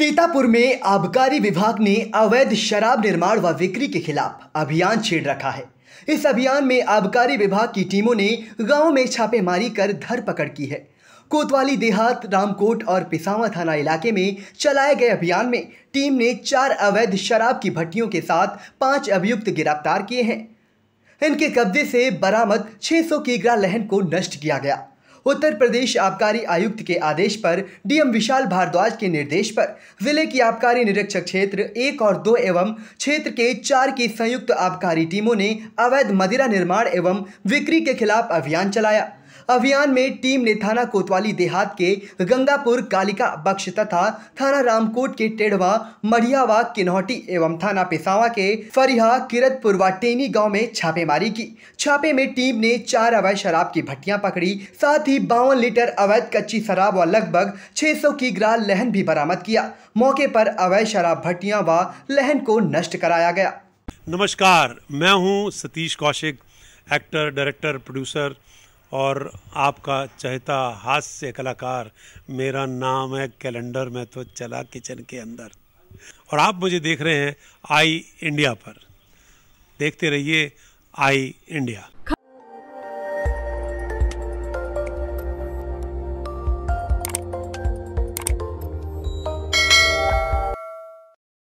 सीतापुर में आबकारी विभाग ने अवैध शराब निर्माण व बिक्री के खिलाफ अभियान छेड़ रखा है इस अभियान में आबकारी विभाग की टीमों ने गांव में छापेमारी कर धरपकड़ की है कोतवाली देहात रामकोट और पिसावा थाना इलाके में चलाए गए अभियान में टीम ने चार अवैध शराब की भट्टियों के साथ पांच अभियुक्त गिरफ्तार किए हैं इनके कब्जे से बरामद 600 किग्रा लहन को नष्ट किया गया उत्तर प्रदेश आबकारी आयुक्त के आदेश पर डीएम विशाल भारद्वाज के निर्देश पर जिले की आबकारी निरीक्षक क्षेत्र एक और दो एवं क्षेत्र के चार की संयुक्त आबकारी टीमों ने अवैध मदिरा निर्माण एवं बिक्री के खिलाफ अभियान चलाया अभियान में टीम ने थाना कोतवाली देहात के गंगापुर कालिका बक्ष तथा थाना रामकोट के टेढ़वा मढ़ियावा किन्हौटी एवं थाना पिसावा के फरिहा किरतपुरवा टेनी गांव में छापेमारी की छापे में टीम ने चार अवैध शराब की भट्टियां पकड़ी साथ ही बावन लीटर अवैध कच्ची शराब व लगभग सौ की ग्रा लहन भी बरामद किया मौके पर अवैध शराब भट्टिया व लहन को नष्ट कराया गया नमस्कार मैं हूं Satish Kaushik actor director producer और आपका चहता हास्य कलाकार मेरा नाम है कैलेंडर में तो चला किचन के अंदर और आप मुझे देख रहे हैं आई इंडिया पर देखते रहिए आई इंडिया